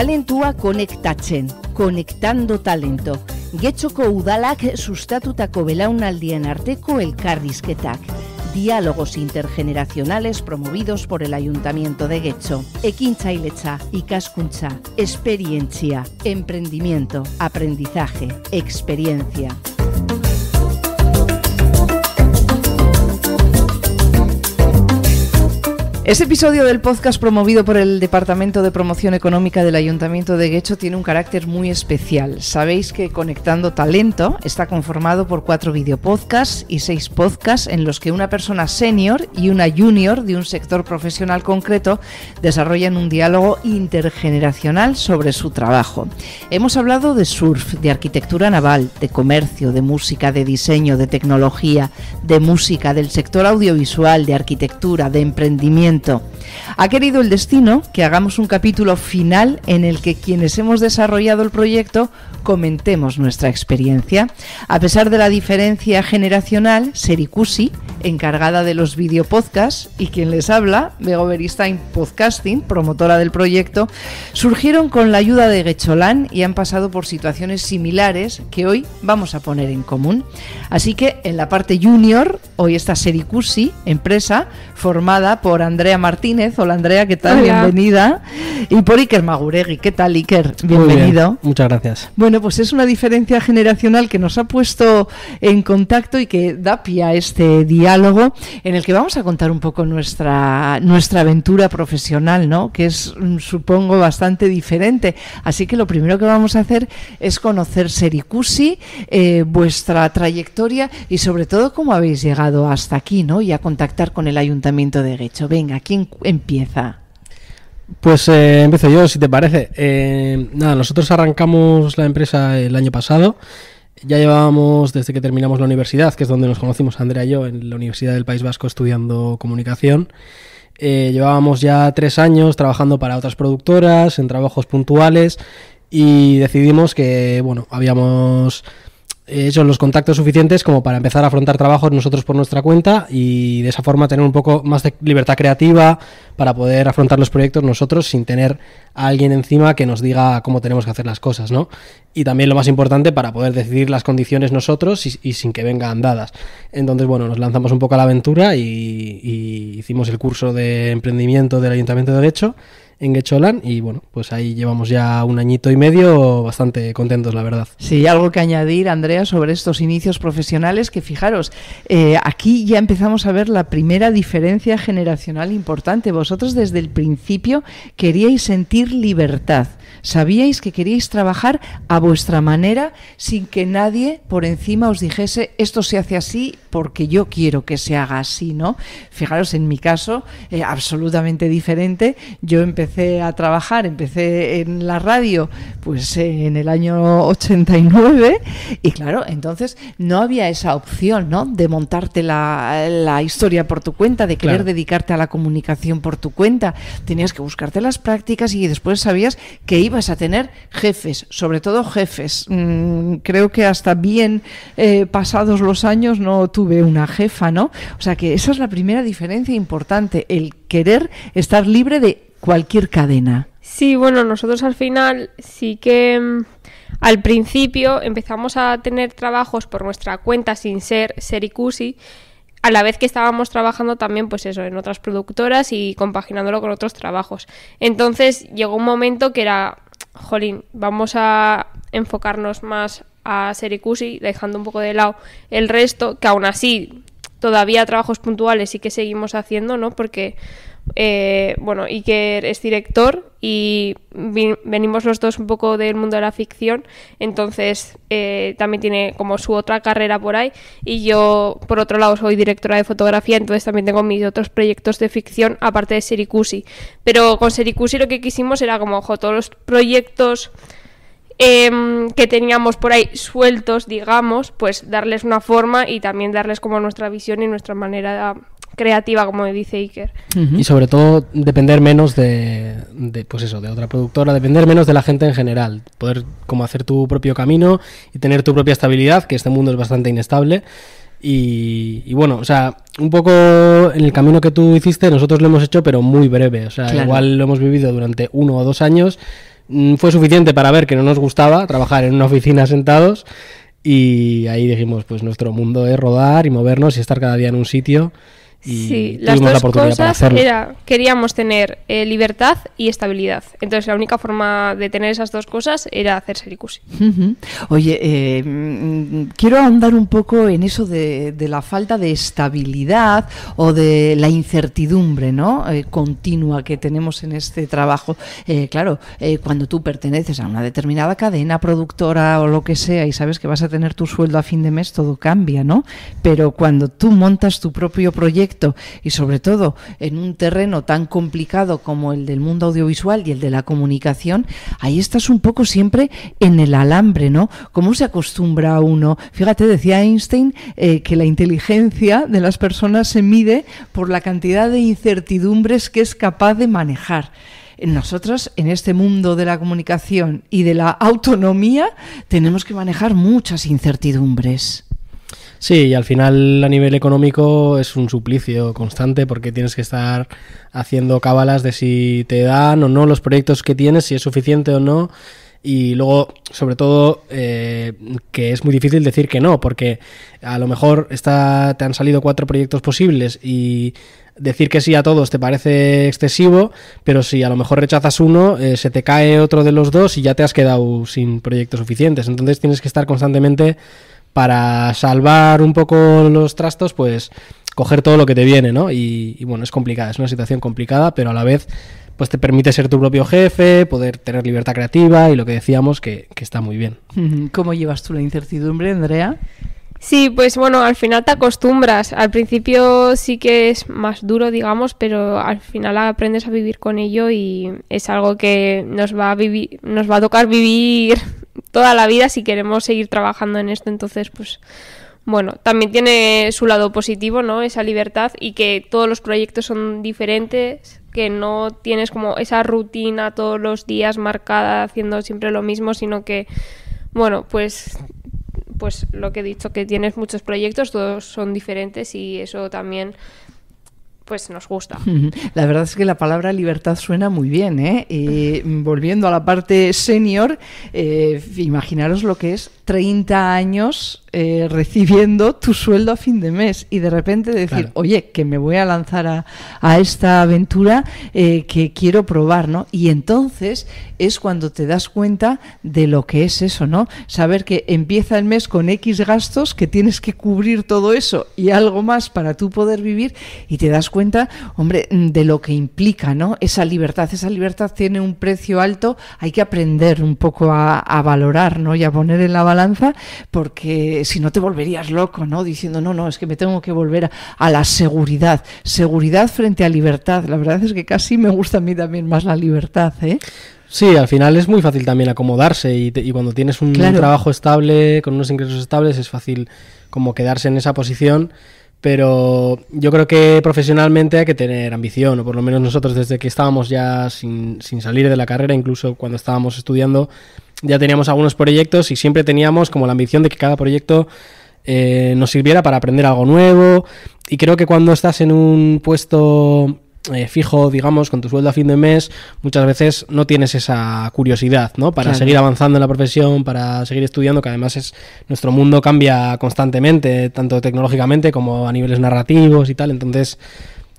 Talentua conectachen. Conectando talento. Getxoko udalak sustatutako belaunaldien el elkarrizketak. Diálogos intergeneracionales promovidos por el Ayuntamiento de y y cascuncha Experiencia. emprendimiento, aprendizaje, experiencia. Este episodio del podcast promovido por el Departamento de Promoción Económica del Ayuntamiento de Guecho tiene un carácter muy especial. Sabéis que Conectando Talento está conformado por cuatro videopodcasts y seis podcasts en los que una persona senior y una junior de un sector profesional concreto desarrollan un diálogo intergeneracional sobre su trabajo. Hemos hablado de surf, de arquitectura naval, de comercio, de música, de diseño, de tecnología, de música, del sector audiovisual, de arquitectura, de emprendimiento ha querido el destino que hagamos un capítulo final en el que quienes hemos desarrollado el proyecto comentemos nuestra experiencia. A pesar de la diferencia generacional, Serikusi, encargada de los videopodcasts, y quien les habla, Bego Podcasting, promotora del proyecto, surgieron con la ayuda de Gecholán y han pasado por situaciones similares que hoy vamos a poner en común. Así que en la parte junior, hoy está Serikusi, empresa formada por Andrés Andrea Martínez. Hola Andrea, ¿qué tal? Bienvenida. Y por Iker Maguregui, ¿qué tal Iker? Bienvenido. muchas gracias. Bueno, pues es una diferencia generacional que nos ha puesto en contacto y que da pie a este diálogo en el que vamos a contar un poco nuestra, nuestra aventura profesional, ¿no? Que es, mm, supongo, bastante diferente. Así que lo primero que vamos a hacer es conocer Sericusi, eh, vuestra trayectoria y sobre todo cómo habéis llegado hasta aquí, ¿no? Y a contactar con el Ayuntamiento de Guecho. Venga, ¿A ¿Quién empieza? Pues eh, empiezo yo, si te parece. Eh, nada, nosotros arrancamos la empresa el año pasado. Ya llevábamos desde que terminamos la universidad, que es donde nos conocimos Andrea y yo, en la Universidad del País Vasco estudiando comunicación. Eh, llevábamos ya tres años trabajando para otras productoras, en trabajos puntuales, y decidimos que, bueno, habíamos son los contactos suficientes como para empezar a afrontar trabajos nosotros por nuestra cuenta y de esa forma tener un poco más de libertad creativa para poder afrontar los proyectos nosotros sin tener a alguien encima que nos diga cómo tenemos que hacer las cosas, ¿no? Y también lo más importante para poder decidir las condiciones nosotros y, sin que vengan dadas. Entonces, bueno, nos lanzamos un poco a la aventura y, y hicimos el curso de emprendimiento del Ayuntamiento de Derecho en y bueno, pues ahí llevamos ya un añito y medio bastante contentos, la verdad. Sí, algo que añadir, Andrea, sobre estos inicios profesionales que fijaros, eh, aquí ya empezamos a ver la primera diferencia generacional importante. Vosotros desde el principio queríais sentir libertad, sabíais que queríais trabajar a vuestra manera sin que nadie por encima os dijese esto se hace así porque yo quiero que se haga así, ¿no? Fijaros, en mi caso, eh, absolutamente diferente. Yo empecé a trabajar, empecé en la radio, pues eh, en el año 89, y claro, entonces no había esa opción, ¿no? De montarte la, historia por tu cuenta, de querer dedicarte a la comunicación por tu cuenta. Tenías que buscarte las prácticas y después sabías que ibas a tener jefes, sobre todo jefes. Mm, creo que hasta bien eh, pasados los años no tuve una jefa, ¿no? O sea que eso es la primera diferencia importante, el querer estar libre de cualquier cadena. Sí, bueno, nosotros al final sí que mm, al principio empezamos a tener trabajos por nuestra cuenta sin ser Sericusi, a la vez que estábamos trabajando también pues eso en otras productoras y compaginándolo con otros trabajos. Entonces llegó un momento que era, jolín, vamos a enfocarnos más a Serikusi, dejando un poco de lado el resto, que aún así todavía trabajos puntuales sí que seguimos haciendo, ¿no? Porque, eh, bueno, Iker es director y venimos los dos un poco del mundo de la ficción, entonces eh, también tiene como su otra carrera por ahí y yo, por otro lado, soy directora de fotografía, entonces también tengo mis otros proyectos de ficción aparte de Serikusi. Pero con Serikusi lo que quisimos era como, ojo, todos los proyectos Em, que teníamos por ahí sueltos, digamos, pues darles una forma y también darles como nuestra visión y nuestra manera creativa, como dice Iker. Y sobre todo depender menos de, pues eso, de otra productora, depender menos de la gente en general, poder como hacer tu propio camino y tener tu propia estabilidad, que este mundo es bastante inestable. Y, bueno, o sea, un poco en el camino que tú hiciste, nosotros lo hemos hecho, pero muy breve. O sea, igual lo hemos vivido durante uno o dos años, Mm, fue suficiente para ver que no nos gustaba trabajar en una oficina sentados y ahí dijimos, pues nuestro mundo es rodar y movernos y estar cada día en un sitio sí, las dos cosas era, queríamos tener eh, libertad y estabilidad. Entonces la única forma de tener esas dos cosas era hacer Sericusi. Oye, em, quiero andar un poco en eso de, la falta de estabilidad o de la incertidumbre ¿no? Eh, continua que tenemos en este trabajo. Eh, claro, cuando tú perteneces a una determinada cadena productora o lo que sea y sabes que vas a tener tu sueldo a fin de mes, todo cambia, ¿no? Pero cuando tú montas tu propio proyecto, y sobre todo en un terreno tan complicado como el del mundo audiovisual y el de la comunicación, ahí estás un poco siempre en el alambre, ¿no? ¿Cómo se acostumbra uno? Fíjate, decía Einstein eh, que la inteligencia de las personas se mide por la cantidad de incertidumbres que es capaz de manejar nosotros en este mundo de la comunicación y de la autonomía tenemos que manejar muchas incertidumbres. Sí, y al final a nivel económico es un suplicio constante porque tienes que estar haciendo cábalas de si te dan o no los proyectos que tienes, si es suficiente o no. Y luego, sobre todo, eh, que es muy difícil decir que no, porque a lo mejor está, te han salido cuatro proyectos posibles y decir que sí a todos te parece excesivo, pero si a lo mejor rechazas uno, eh, se te cae otro de los dos y ya te has quedado sin proyectos suficientes. Entonces tienes que estar constantemente para salvar un poco los trastos, pues coger todo lo que te viene, ¿no? Y, bueno, es complicada, es una situación complicada, pero a la vez, pues te permite ser tu propio jefe, poder tener libertad creativa y lo que decíamos que, está muy bien. ¿Cómo llevas tú la incertidumbre, Andrea? Sí, pues bueno, al final te acostumbras. Al principio sí que es más duro, digamos, pero al final aprendes a vivir con ello y es algo que nos va a vivir, nos va a tocar vivir toda la vida si queremos seguir trabajando en esto. Entonces, pues bueno, también tiene su lado positivo, ¿no? Esa libertad y que todos los proyectos son diferentes, que no tienes como esa rutina todos los días marcada haciendo siempre lo mismo, sino que, bueno, pues pues lo que he dicho, que tienes muchos proyectos, todos son diferentes y eso también pues nos gusta. La verdad es que la palabra libertad suena muy bien. ¿eh? volviendo a la parte senior, eh, imaginaros lo que es 30 años eh, recibiendo tu sueldo a fin de mes y de repente decir, oye, que me voy a lanzar a, esta aventura eh, que quiero probar, ¿no? Y entonces es cuando te das cuenta de lo que es eso, ¿no? Saber que empieza el mes con X gastos, que tienes que cubrir todo eso y algo más para tú poder vivir y te das cuenta, hombre, de lo que implica, ¿no? Esa libertad, esa libertad tiene un precio alto, hay que aprender un poco a, valorar, ¿no? Y a poner en la balanza porque si no te volverías loco, ¿no? Diciendo, no, no, es que me tengo que volver a, la seguridad. Seguridad frente a libertad. La verdad es que casi me gusta a mí también más la libertad, ¿eh? Sí, al final es muy fácil también acomodarse y, cuando tienes un trabajo estable, con unos ingresos estables, es fácil como quedarse en esa posición pero yo creo que profesionalmente hay que tener ambición, o por lo menos nosotros desde que estábamos ya sin, sin salir de la carrera, incluso cuando estábamos estudiando, ya teníamos algunos proyectos y siempre teníamos como la ambición de que cada proyecto eh, nos sirviera para aprender algo nuevo. Y creo que cuando estás en un puesto eh, fijo, digamos, con tu sueldo a fin de mes, muchas veces no tienes esa curiosidad, ¿no? Para seguir avanzando en la profesión, para seguir estudiando, que además es nuestro mundo cambia constantemente, tanto tecnológicamente como a niveles narrativos y tal. Entonces,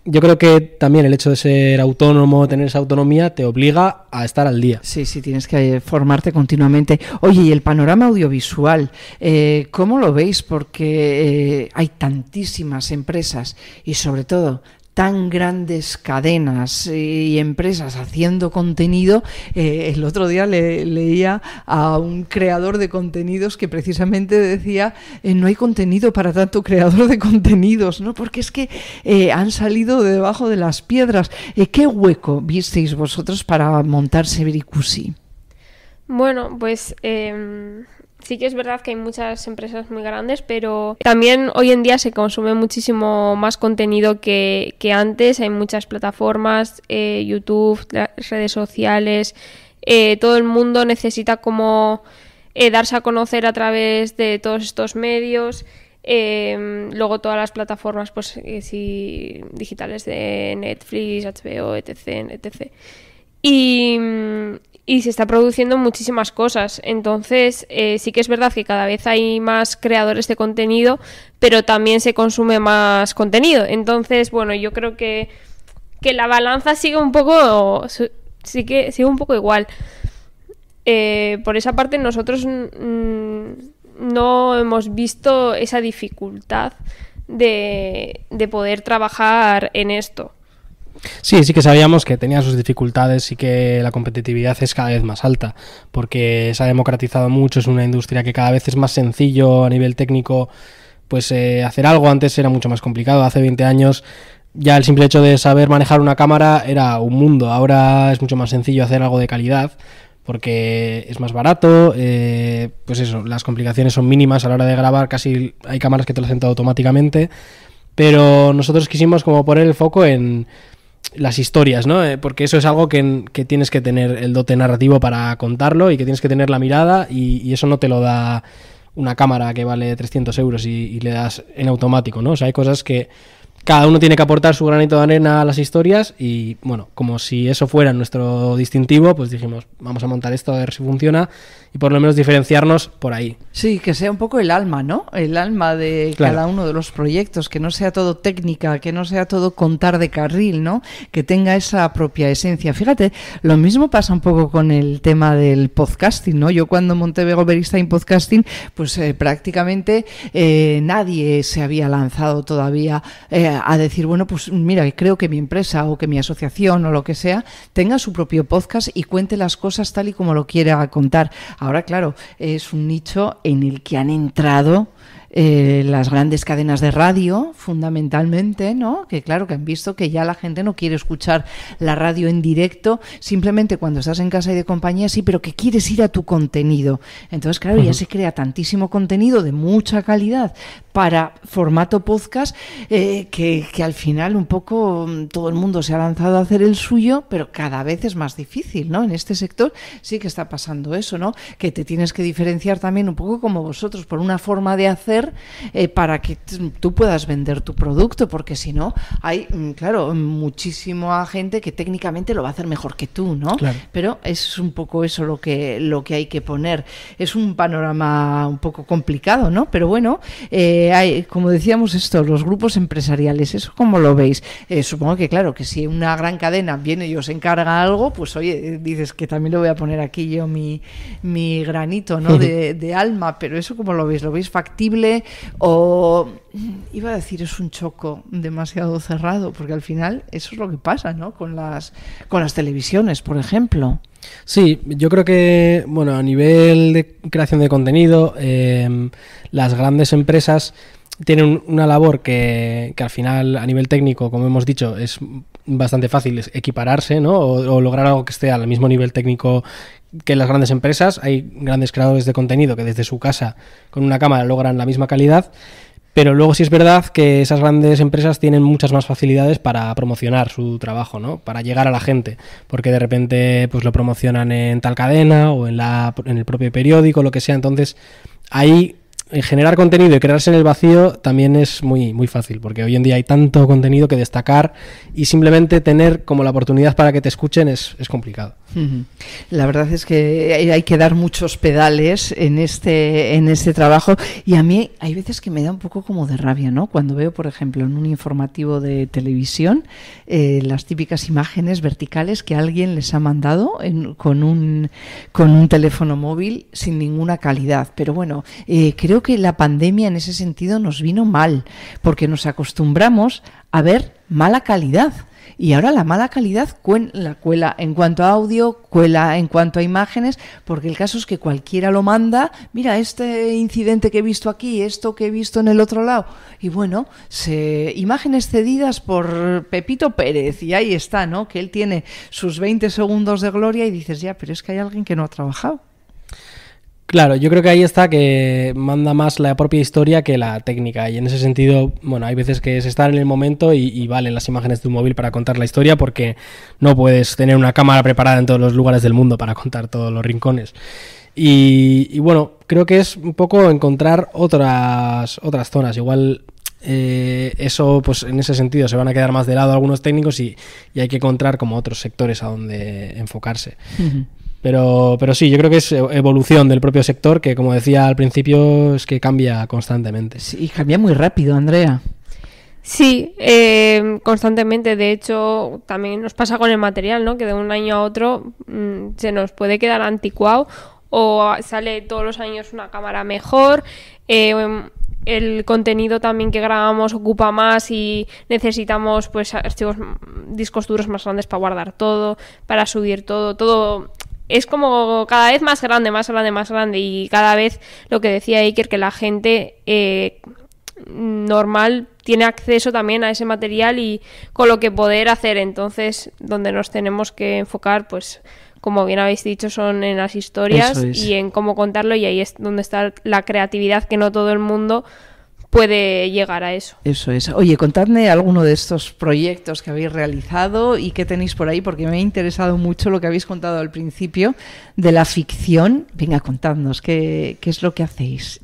yo creo que también el hecho de ser autónomo, tener esa autonomía, te obliga a estar al día. Sí, sí, tienes que eh, formarte continuamente. Oye, y el panorama audiovisual, eh, ¿cómo lo veis? Porque hay tantísimas empresas y sobre todo tan grandes cadenas eh, y empresas haciendo contenido. Eh, el otro día le, leía a un creador de contenidos que precisamente decía, eh, no hay contenido para tanto creador de contenidos, ¿no? Porque es que han salido de debajo de las piedras. ¿Qué hueco visteis vosotros para montar Severicusi? Bueno, pues... Em, Sí que es verdad que hay muchas empresas muy grandes, pero también hoy en día se consume muchísimo más contenido que, antes. Hay muchas plataformas, eh, YouTube, redes sociales. Eh, todo el mundo necesita como eh, darse a conocer a través de todos estos medios. Em, luego todas las plataformas pues digitales de Netflix, HBO, etc. etc. Y, mm, y se está produciendo muchísimas cosas. Entonces, eh, sí que es verdad que cada vez hay más creadores de contenido, pero también se consume más contenido. Entonces, bueno, yo creo que, la balanza sigue un poco. Sí que sigue un poco igual. Eh, por esa parte, nosotros no hemos visto esa dificultad de, de poder trabajar en esto. Sí, sí que sabíamos que tenía sus dificultades y que la competitividad es cada vez más alta, porque se ha democratizado mucho, es una industria que cada vez es más sencillo a nivel técnico pues eh, hacer algo, antes era mucho más complicado, hace 20 años ya el simple hecho de saber manejar una cámara era un mundo, ahora es mucho más sencillo hacer algo de calidad, porque es más barato, eh, pues eso, las complicaciones son mínimas a la hora de grabar, casi hay cámaras que te lo hacen automáticamente, pero nosotros quisimos como poner el foco en las historias, ¿no? Eh, porque eso es algo que, tienes que tener el dote narrativo para contarlo y que tienes que tener la mirada y, eso no te lo da una cámara que vale 300 euros y, y, le das en automático, ¿no? O sea, hay cosas que cada uno tiene que aportar su granito de arena a las historias y bueno, como si eso fuera nuestro distintivo, pues dijimos, vamos a montar esto a ver si funciona y por lo menos diferenciarnos por ahí. Sí, que sea un poco el alma, ¿no? El alma de cada uno de los proyectos, que no sea todo técnica, que no sea todo contar de carril, ¿no? Que tenga esa propia esencia. Fíjate, lo mismo pasa un poco con el tema del podcasting, ¿no? Yo cuando monté Berista en Podcasting, pues eh, prácticamente eh, nadie se había lanzado todavía eh, a decir, bueno, pues mira, creo que mi empresa o que mi asociación o lo que sea tenga su propio podcast y cuente las cosas tal y como lo quiera contar. Ahora, claro, es un nicho en el que han entrado eh, las grandes cadenas de radio, fundamentalmente, ¿no? Que claro, que han visto que ya la gente no quiere escuchar la radio en directo, simplemente cuando estás en casa y de compañía, sí, pero que quieres ir a tu contenido. Entonces, claro, ya se crea tantísimo contenido de mucha calidad para formato podcast eh, que, que al final un poco mm, todo el mundo se ha lanzado a hacer el suyo, pero cada vez es más difícil, ¿no? En este sector sí que está pasando eso, ¿no? Que te tienes que diferenciar también un poco como vosotros por una forma de hacer eh, para que tú puedas vender tu producto, porque si no, hay, mm, claro, muchísima gente que técnicamente lo va a hacer mejor que tú, ¿no? Pero es un poco eso lo que, lo que hay que poner. Es un panorama un poco complicado, ¿no? Pero bueno, eh, hay, como decíamos esto, los grupos empresariales, ¿eso cómo lo veis? Eh, supongo que, claro, que si una gran cadena viene y os encarga algo, pues oye, dices que también lo voy a poner aquí yo mi, mi granito, ¿no? De, de alma, pero eso cómo lo veis? ¿Lo veis factible? o mm, iba a decir es un choco demasiado cerrado, porque al final eso es lo que pasa, ¿no? Con las con las televisiones, por ejemplo. Sí, yo creo que, bueno, a nivel de creación de contenido, em, las grandes empresas tienen una labor que, que, al final, a nivel técnico, como hemos dicho, es bastante fácil equipararse ¿no? o, lograr algo que esté al mismo nivel técnico que las grandes empresas. Hay grandes creadores de contenido que desde su casa con una cámara logran la misma calidad. Pero luego sí es verdad que esas grandes empresas tienen muchas más facilidades para promocionar su trabajo, ¿no? Para llegar a la gente, porque de repente pues lo promocionan en tal cadena o en, la, en el propio periódico, lo que sea. Entonces ahí eh, generar contenido y crearse en el vacío también es muy, muy fácil, porque hoy en día hay tanto contenido que destacar y simplemente tener como la oportunidad para que te escuchen es, es complicado. La verdad es que hay que dar muchos pedales en este, en este trabajo y a mí hay veces que me da un poco como de rabia, ¿no? Cuando veo, por ejemplo, en un informativo de televisión eh, las típicas imágenes verticales que alguien les ha mandado con, un, con un teléfono móvil sin ninguna calidad. Pero bueno, eh, creo que la pandemia en ese sentido nos vino mal, porque nos acostumbramos a ver mala calidad. Y ahora la mala calidad la cuela en cuanto a audio, cuela en cuanto a imágenes, porque el caso es que cualquiera lo manda, mira, este incidente que he visto aquí, esto que he visto en el otro lado. Y bueno, se, imágenes cedidas por Pepito Pérez, y ahí está, ¿no? Que él tiene sus 20 segundos de gloria y dices, ya, pero es que hay alguien que no ha trabajado. Claro, yo creo que ahí está que manda más la propia historia que la técnica. Y en ese sentido, bueno, hay veces que es estar en el momento y, valen las imágenes de un móvil para contar la historia porque no puedes tener una cámara preparada en todos los lugares del mundo para contar todos los rincones. Y, bueno, creo que es un poco encontrar otras, otras zonas. Igual eh, eso, pues en ese sentido, se van a quedar más de lado algunos técnicos y, hay que encontrar como otros sectores a donde enfocarse. Pero, pero sí, yo creo que es e-, evolución del propio sector que, como decía al principio, es que cambia constantemente. Sí, cambia muy rápido, Andrea. Sí, em, constantemente. De hecho, también nos pasa con el material, ¿no? Que de un año a otro mm, se nos puede quedar anticuado o sale todos los años una cámara mejor. Em, el contenido también que grabamos ocupa más y necesitamos pues archivos, mm, discos duros más grandes para guardar todo, para subir todo, todo es como cada vez más grande, más grande, más grande y cada vez lo que decía Iker, que la gente eh, normal tiene acceso también a ese material y con lo que poder hacer. Entonces, donde nos tenemos que enfocar, pues como bien habéis dicho, son en las historias y en cómo contarlo y ahí es donde está la creatividad que no todo el mundo puede llegar a eso. Eso es. Oye, contadme alguno de estos proyectos que habéis realizado y qué tenéis por ahí, porque me ha interesado mucho lo que habéis contado al principio de la ficción. Venga, contadnos qué, qué es lo que hacéis.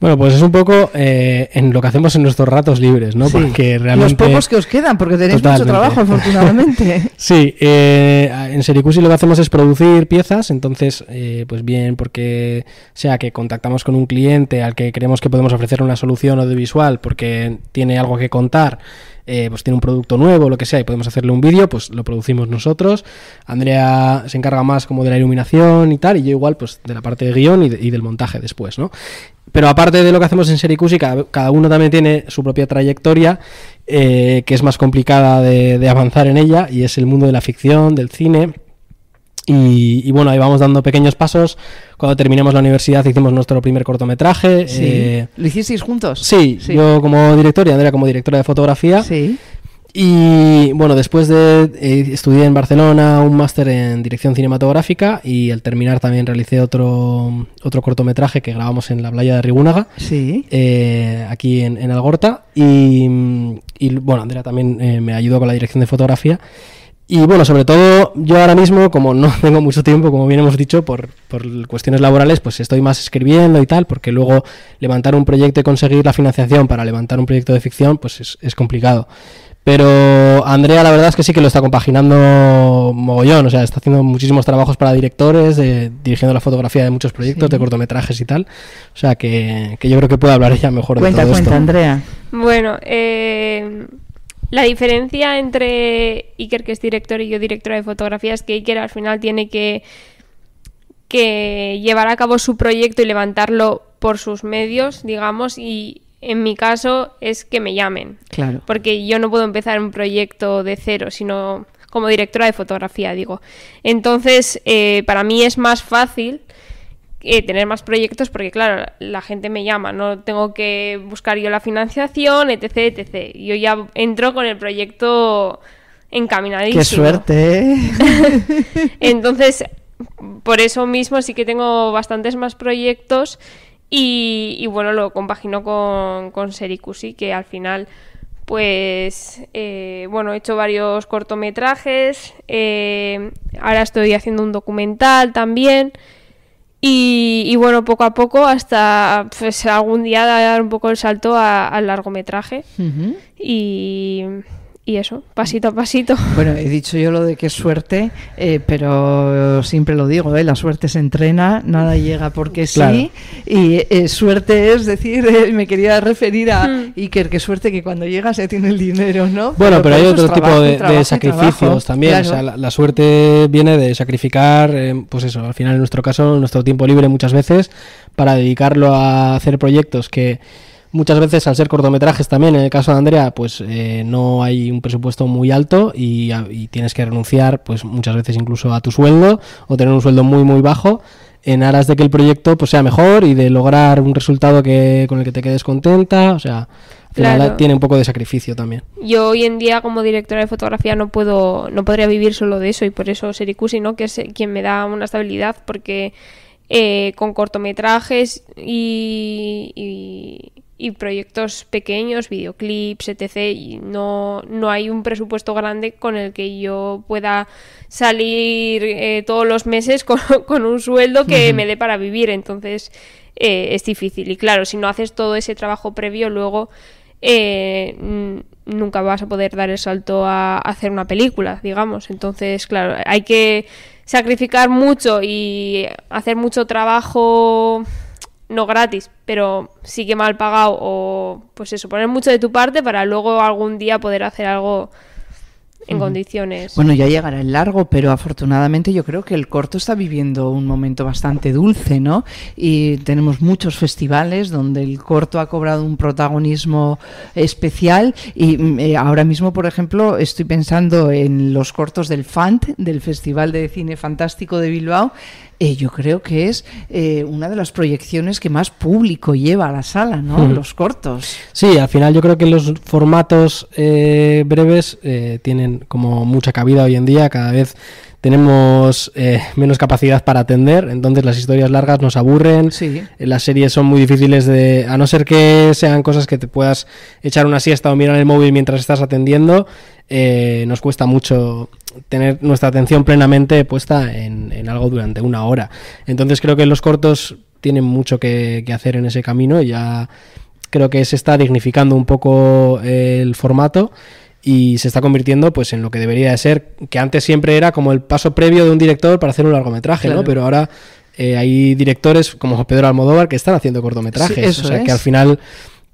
Bueno, pues es un poco eh, en lo que hacemos en nuestros ratos libres, ¿no? Porque realmente... Los pocos que os quedan, porque tenéis mucho trabajo, afortunadamente. sí, eh, en Sericusi lo que hacemos es producir piezas, entonces, eh, pues bien, porque sea que contactamos con un cliente al que creemos que podemos ofrecer una solución audiovisual porque tiene algo que contar, eh, pues tiene un producto nuevo, lo que sea, y podemos hacerle un vídeo, pues lo producimos nosotros. Andrea se encarga más como de la iluminación y tal, y yo igual pues de la parte de guión y del montaje después, ¿no? pero aparte de lo que hacemos en y cada, cada uno también tiene su propia trayectoria, eh, que es más complicada de, avanzar en ella, y es el mundo de la ficción, del cine. Y, bueno, ahí vamos dando pequeños pasos. Cuando terminamos la universidad hicimos nuestro primer cortometraje. Sí. Eh, ¿Lo hicisteis juntos? Sí, yo como director y Andrea como directora de fotografía. Sí. Y bueno, después de eh, estudiar en Barcelona un máster en dirección cinematográfica y al terminar también realicé otro, otro cortometraje que grabamos en la playa de Rigúnaga, sí. Eh, aquí en, Algorta. Y, bueno, Andrea también eh, me ayudó con la dirección de fotografía. Y bueno, sobre todo yo ahora mismo, como no tengo mucho tiempo, como bien hemos dicho, por, cuestiones laborales, pues estoy más escribiendo y tal, porque luego levantar un proyecto y conseguir la financiación para levantar un proyecto de ficción, pues es complicado. Pero Andrea, la verdad es que sí que lo está compaginando mogollón. O sea, está haciendo muchísimos trabajos para directores, dirigiendo la fotografía de muchos proyectos, de cortometrajes y tal. O sea, que, yo creo que puede hablar ella mejor de todo cuenta, esto. Andrea. Bueno, eh, la diferencia entre Iker, que es director, y yo, directora de fotografía, es que Iker al final tiene que, que llevar a cabo su proyecto y levantarlo por sus medios, digamos, y en mi caso es que me llamen. Claro. Porque yo no puedo empezar un proyecto de cero, sino como directora de fotografía, digo. Entonces, eh, para mí es más fácil eh, tener más proyectos porque, claro, la gente me llama, no tengo que buscar yo la financiación, etc, etc. Yo ya entro con el proyecto encaminadísimo. ¡Qué suerte! ¿eh? Entonces, por eso mismo sí que tengo bastantes más proyectos y, bueno, lo compaginó con, con Sericusi, que al final, pues, eh, bueno, he hecho varios cortometrajes, eh, ahora estoy haciendo un documental también. Y, bueno, poco a poco hasta pues, algún día dar un poco el salto al largometraje. Y y eso, pasito a pasito. Bueno, he dicho yo lo de que es suerte, eh, pero siempre lo digo, ¿eh? la suerte se entrena, nada llega porque sí. Y eh, suerte es decir, eh, me quería referir a hmm. Iker, que suerte que cuando llega se tiene el dinero, ¿no? Bueno, pero, hay otro tipo de, sacrificios también. la, suerte viene de sacrificar, pues eso, al final en nuestro caso, nuestro tiempo libre muchas veces, para dedicarlo a hacer proyectos que muchas veces al ser cortometrajes también, en el caso de Andrea, pues eh, no hay un presupuesto muy alto y, tienes que renunciar pues muchas veces incluso a tu sueldo o tener un sueldo muy muy bajo en aras de que el proyecto pues sea mejor y de lograr un resultado que con el que te quedes contenta, o sea, final tiene un poco de sacrificio también. Yo hoy en día como directora de fotografía no puedo, no podría vivir solo de eso y por eso y ¿no? Que es eh, quien me da una estabilidad porque eh, con cortometrajes y, y proyectos pequeños, videoclips, etc. Y no, no hay un presupuesto grande con el que yo pueda salir eh, todos los meses con, un sueldo que me dé para vivir. Entonces eh, es difícil. Y claro, si no haces todo ese trabajo previo, luego eh, nunca vas a poder dar el salto a hacer una película, digamos. Entonces, claro, hay que sacrificar mucho y hacer mucho trabajo no gratis, pero sí que mal pagado o pues eso, poner mucho de tu parte para luego algún día poder hacer algo en condiciones. Bueno, ya llegará el largo, pero afortunadamente yo creo que el corto está viviendo un momento bastante dulce, ¿no? Y tenemos muchos festivales donde el corto ha cobrado un protagonismo especial y mm, eh, ahora mismo, por ejemplo, estoy pensando en los cortos del FANT, del Festival de Cine Fantástico de Bilbao, eh, yo creo que es eh, una de las proyecciones que más público lleva a la sala, ¿no? Hmm. Los cortos. Sí, al final yo creo que los formatos eh, breves tienen como mucha cabida hoy en día, cada vez tenemos eh, menos capacidad para atender, entonces las historias largas nos aburren, eh, las series son muy difíciles de, a no ser que sean cosas que te puedas echar una siesta o mirar el móvil mientras estás atendiendo, eh, nos cuesta mucho tener nuestra atención plenamente puesta en, en, algo durante una hora. Entonces creo que los cortos tienen mucho que, que hacer en ese camino, y ya creo que se está dignificando un poco el formato y se está convirtiendo pues en lo que debería de ser, que antes siempre era como el paso previo de un director para hacer un largometraje, ¿no? Pero ahora eh, hay directores como Pedro Almodóvar que están haciendo cortometrajes, o sea que al final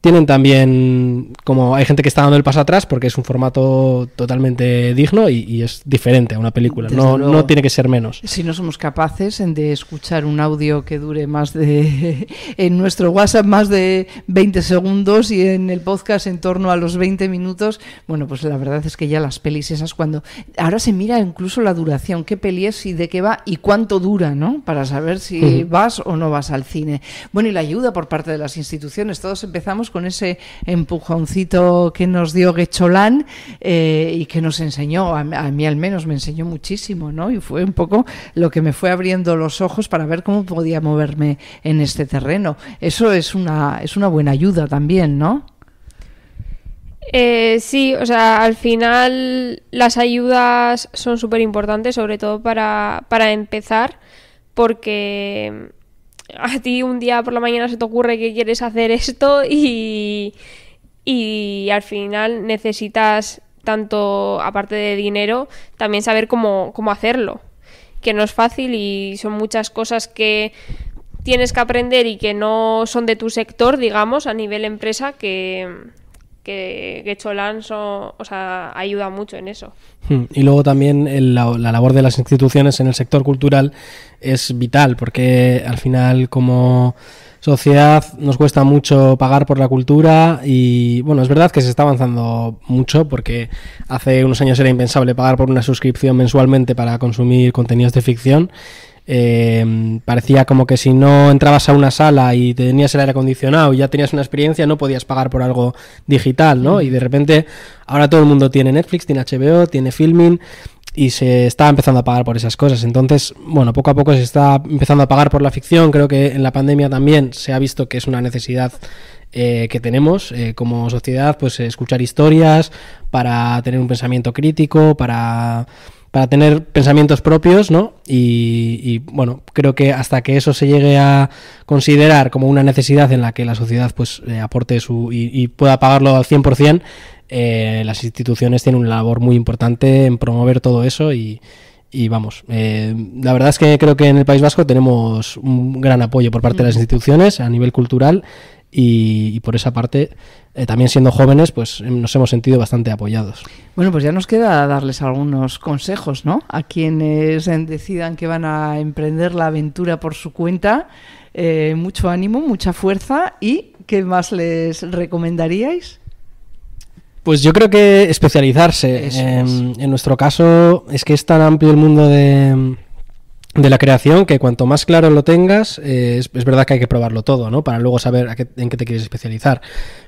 tienen también, como hay gente que está dando el paso atrás porque es un formato totalmente digno y, es diferente a una película, no, no tiene que ser menos. Si no somos capaces de escuchar un audio que dure más de, en nuestro WhatsApp, más de 20 segundos y en el podcast en torno a los 20 minutos, bueno, pues la verdad es que ya las pelis esas cuando... Ahora se mira incluso la duración, qué peli es y de qué va y cuánto dura, ¿no? Para saber si vas o no vas al cine. Bueno, y la ayuda por parte de las instituciones, todos empezamos con ese empujoncito que nos dio Guecholán eh, y que nos enseñó, a, mí al menos me enseñó muchísimo, ¿no? Y fue un poco lo que me fue abriendo los ojos para ver cómo podía moverme en este terreno. Eso es una, es una buena ayuda también, ¿no? Eh, sí, o sea, al final las ayudas son súper importantes, sobre todo para, para empezar, porque a ti un día por la mañana se te ocurre que quieres hacer esto y, y al final necesitas tanto, aparte de dinero, también saber cómo, cómo hacerlo, que no es fácil y son muchas cosas que tienes que aprender y que no son de tu sector, digamos, a nivel empresa, que, que hecho lanzo, o sea, ayuda mucho en eso. Hmm. Y luego también la, labor de las instituciones en el sector cultural es vital, porque al final como sociedad nos cuesta mucho pagar por la cultura y bueno, es verdad que se está avanzando mucho porque hace unos años era impensable pagar por una suscripción mensualmente para consumir contenidos de ficción. Em, parecía como que si no entrabas a una sala y tenías el aire acondicionado y ya tenías una experiencia, no podías pagar por algo digital, ¿no? Y de repente ahora todo el mundo tiene Netflix, tiene HBO, tiene Filming y se está empezando a pagar por esas cosas. Entonces, bueno, poco a poco se está empezando a pagar por la ficción. Creo que en la pandemia también se ha visto que es una necesidad eh, que tenemos eh, como sociedad, pues escuchar historias para tener un pensamiento crítico, para, tener pensamientos propios, ¿no? Y, bueno, creo que hasta que eso se llegue a considerar como una necesidad en la que la sociedad pues eh, aporte su y, y pueda pagarlo al 100%, eh, las instituciones tienen una labor muy importante en promover todo eso y, vamos, eh, la verdad es que creo que en el País Vasco tenemos un gran apoyo por parte de las instituciones a nivel cultural y, por esa parte, eh, también siendo jóvenes, pues em, nos hemos sentido bastante apoyados. Bueno, pues ya nos queda darles algunos consejos, ¿no? A quienes decidan que van a emprender la aventura por su cuenta, mucho ánimo, mucha fuerza y ¿qué más les recomendaríais? Pues yo creo que especializarse. Em, en nuestro caso es que es tan amplio el mundo de, la creación que cuanto más claro lo tengas, eh, es, verdad que hay que probarlo todo, ¿no? Para luego saber en qué te quieres especializar.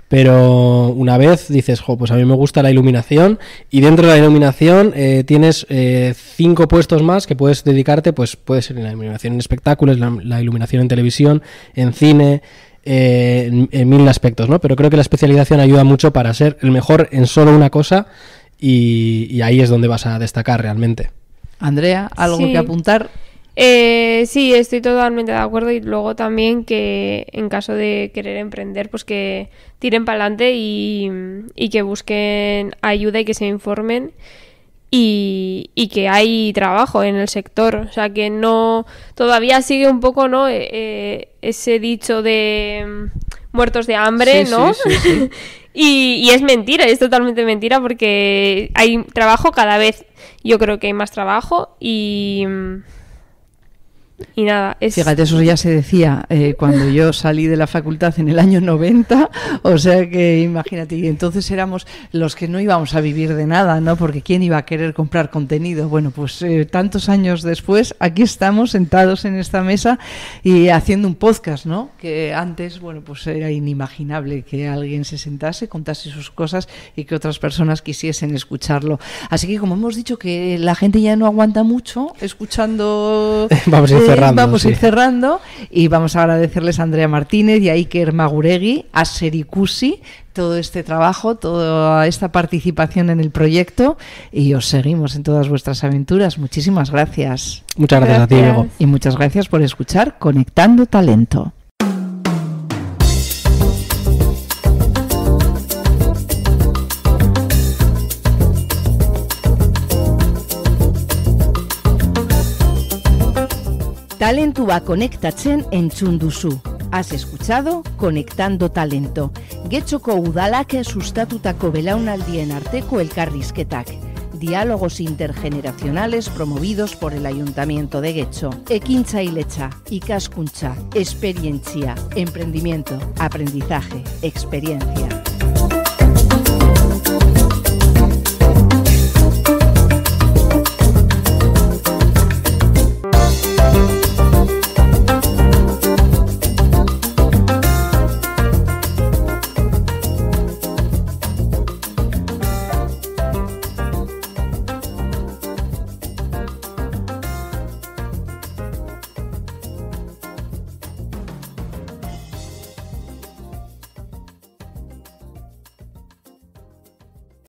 Pero una vez dices, jo, pues a mí me gusta la iluminación y dentro de la iluminación eh, tienes eh, cinco puestos más que puedes dedicarte, pues puede ser en la iluminación en espectáculos, la iluminación en televisión, en cine, eh, en, mil aspectos, ¿no? Pero creo que la especialización ayuda mucho para ser el mejor en solo una cosa y, ahí es donde vas a destacar realmente. Andrea, ¿algo que apuntar? Eh, sí, estoy totalmente de acuerdo y luego también que en caso de querer emprender, pues que tiren para adelante y que busquen ayuda y que se informen y, que hay trabajo en el sector. O sea que no. Todavía sigue un poco, ¿no? Eh, eh, ese dicho de mm, muertos de hambre, ¿no? y, y, es mentira, es totalmente mentira porque hay trabajo cada vez. Yo creo que hay más trabajo y. Mm, y nada, Fíjate, eso ya se decía eh, cuando yo salí de la facultad en el año 90, o sea que imagínate, y entonces éramos los que no íbamos a vivir de nada, ¿no? Porque ¿quién iba a querer comprar contenido? Bueno, pues eh, tantos años después, aquí estamos sentados en esta mesa y haciendo un podcast, ¿no? Que antes, bueno, pues era inimaginable que alguien se sentase, contase sus cosas y que otras personas quisiesen escucharlo. Así que como hemos dicho que la gente ya no aguanta mucho escuchando... Eh, vamos a ir cerrando y vamos a agradecerles a Andrea Martínez y a Iker Maguregui, a Sericusi, todo este trabajo, toda esta participación en el proyecto y os seguimos en todas vuestras aventuras. Muchísimas gracias. Muchas gracias, gracias. a ti, Diego. Y muchas gracias por escuchar Conectando Talento. Talento Talentua konektatzen en duzu. Has escuchado Conectando Talento. al día en Arteco el elkarrizketak. Diálogos intergeneracionales promovidos por el Ayuntamiento de Equincha y Lecha. Icascuncha. Experiencia. emprendimiento, aprendizaje, experiencia.